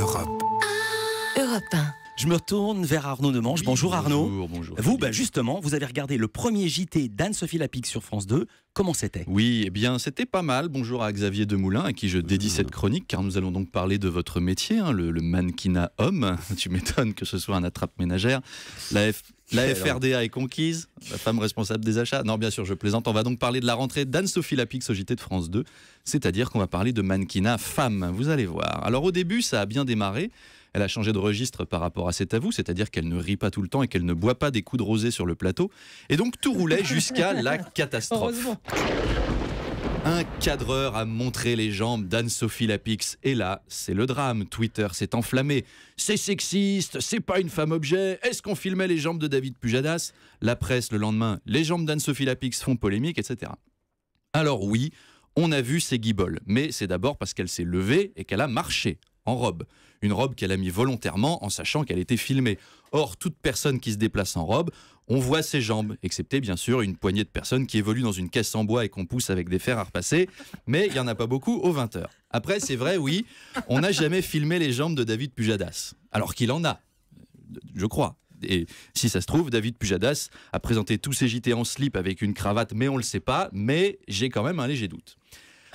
Europe. Je me tourne vers Arnaud Demange. bonjour, Arnaud. Bonjour, vous, bah, justement, vous avez regardé le premier JT d'Anne-Sophie Lapique sur France 2. Comment c'était Oui, eh bien, c'était pas mal. Bonjour à Xavier Demoulin, à qui je dédie cette chronique, car nous allons donc parler de votre métier, hein, le, mannequinat homme. Tu m'étonnes que ce soit un attrape ménagère. La F... La FRDA est conquise, la femme responsable des achats. Non, bien sûr, je plaisante. On va donc parler de la rentrée d'Anne-Sophie Lapix au JT de France 2, c'est-à-dire qu'on va parler de mannequinat femme, vous allez voir. Alors au début, ça a bien démarré. Elle a changé de registre par rapport à cet avou, c'est-à-dire qu'elle ne rit pas tout le temps et qu'elle ne boit pas des coups de rosée sur le plateau. Et donc tout roulait jusqu'à la catastrophe. Un cadreur a montré les jambes d'Anne-Sophie Lapix. Et là, c'est le drame. Twitter s'est enflammé. C'est sexiste, c'est pas une femme objet. Est-ce qu'on filmait les jambes de David Pujadas La presse le lendemain, les jambes d'Anne-Sophie Lapix font polémique, etc. Alors oui, on a vu ses guiboles. Mais c'est d'abord parce qu'elle s'est levée et qu'elle a marché en robe. Une robe qu'elle a mis volontairement en sachant qu'elle était filmée. Or, toute personne qui se déplace en robe, on voit ses jambes, excepté bien sûr une poignée de personnes qui évoluent dans une caisse en bois et qu'on pousse avec des fers à repasser, mais il n'y en a pas beaucoup aux 20h. Après, c'est vrai, oui, on n'a jamais filmé les jambes de David Pujadas, alors qu'il en a, je crois. Et si ça se trouve, David Pujadas a présenté tous ses JT en slip avec une cravate, mais on ne le sait pas, mais j'ai quand même un léger doute.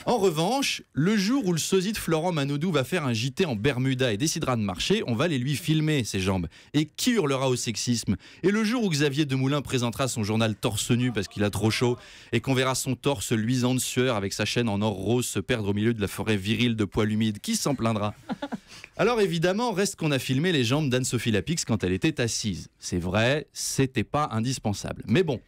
En revanche, le jour où le sosie de Florent Manodou va faire un JT en Bermuda et décidera de marcher, on va les lui filmer, ses jambes. Et qui hurlera au sexisme Et le jour où Xavier Demoulin présentera son journal torse nu parce qu'il a trop chaud et qu'on verra son torse luisant de sueur avec sa chaîne en or rose se perdre au milieu de la forêt virile de poils humides, qui s'en plaindra Alors évidemment, reste qu'on a filmé les jambes d'Anne-Sophie Lapix quand elle était assise. C'est vrai, c'était pas indispensable. Mais bon.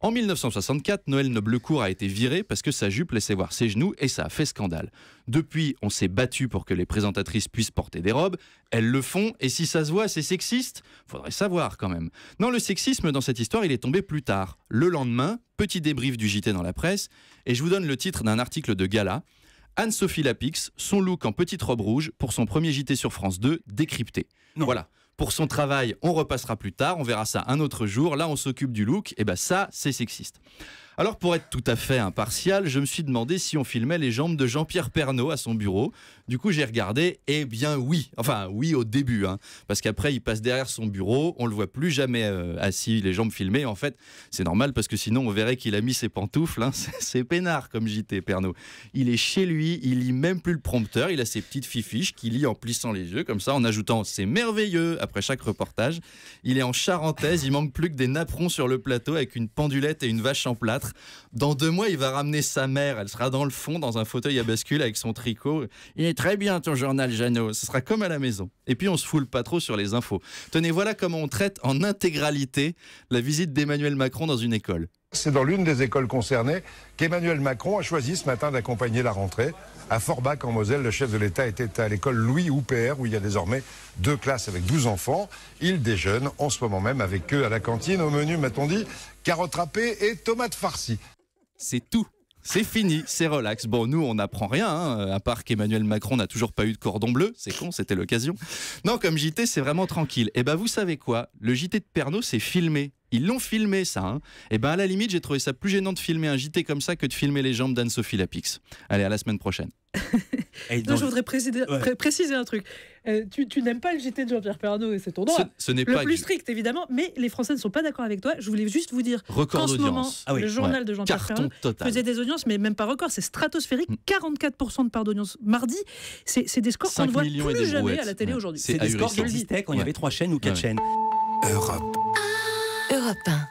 En 1964, Noël Noblecourt a été viré parce que sa jupe laissait voir ses genoux et ça a fait scandale. Depuis, on s'est battu pour que les présentatrices puissent porter des robes. Elles le font et si ça se voit, c'est sexiste Faudrait savoir quand même. Non, le sexisme dans cette histoire, il est tombé plus tard. Le lendemain, petit débrief du JT dans la presse et je vous donne le titre d'un article de Gala. Anne-Sophie Lapix, son look en petite robe rouge pour son premier JT sur France 2 décrypté. Voilà. Pour son travail, on repassera plus tard, on verra ça un autre jour. Là, on s'occupe du look. Et eh bien ça, c'est sexiste. Alors pour être tout à fait impartial, je me suis demandé si on filmait les jambes de Jean-Pierre Pernaud à son bureau. Du coup j'ai regardé, et eh bien oui, enfin oui au début, hein. parce qu'après il passe derrière son bureau, on le voit plus jamais euh, assis, les jambes filmées. En fait c'est normal parce que sinon on verrait qu'il a mis ses pantoufles, hein. c'est peinard comme JT Pernaud. Il est chez lui, il lit même plus le prompteur, il a ses petites fifiches qu'il lit en plissant les yeux comme ça, en ajoutant c'est merveilleux après chaque reportage. Il est en charentaise, il manque plus que des napperons sur le plateau avec une pendulette et une vache en plâtre. Dans deux mois, il va ramener sa mère. Elle sera dans le fond, dans un fauteuil à bascule avec son tricot. Il est très bien ton journal, Jeannot. Ce sera comme à la maison. Et puis, on se foule pas trop sur les infos. Tenez, voilà comment on traite en intégralité la visite d'Emmanuel Macron dans une école. C'est dans l'une des écoles concernées qu'Emmanuel Macron a choisi ce matin d'accompagner la rentrée. À Forbach, en Moselle, le chef de l'État était à l'école Louis Houpert, où il y a désormais deux classes avec 12 enfants. Il déjeune en ce moment même avec eux à la cantine. Au menu, m'a-t-on dit, carottes râpées et tomates farcies. C'est tout c'est fini, c'est relax. Bon, nous, on n'apprend rien, hein. à part qu'Emmanuel Macron n'a toujours pas eu de cordon bleu. C'est con, c'était l'occasion. Non, comme JT, c'est vraiment tranquille. Et eh ben, vous savez quoi Le JT de Pernod, c'est filmé. Ils l'ont filmé, ça. Hein. Et eh ben, à la limite, j'ai trouvé ça plus gênant de filmer un JT comme ça que de filmer les jambes d'Anne-Sophie Lapix. Allez, à la semaine prochaine. je voudrais préciser, préciser un truc. Euh, tu, n'aimes pas le JT de Jean-Pierre Pernaud et c'est ton droit. Ce, n'est pas le plus strict évidemment, mais les Français ne sont pas d'accord avec toi. Je voulais juste vous dire qu'en ce moment, ah le journal de Jean-Pierre Pernaud faisait des audiences, mais même pas record, c'est stratosphérique. 44% mm. de part d'audience mardi. C'est des scores qu'on ne voit plus jamais à la télé aujourd'hui. C'est des scores qui existaient quand il y avait trois chaînes ou quatre chaînes. Europe. Europe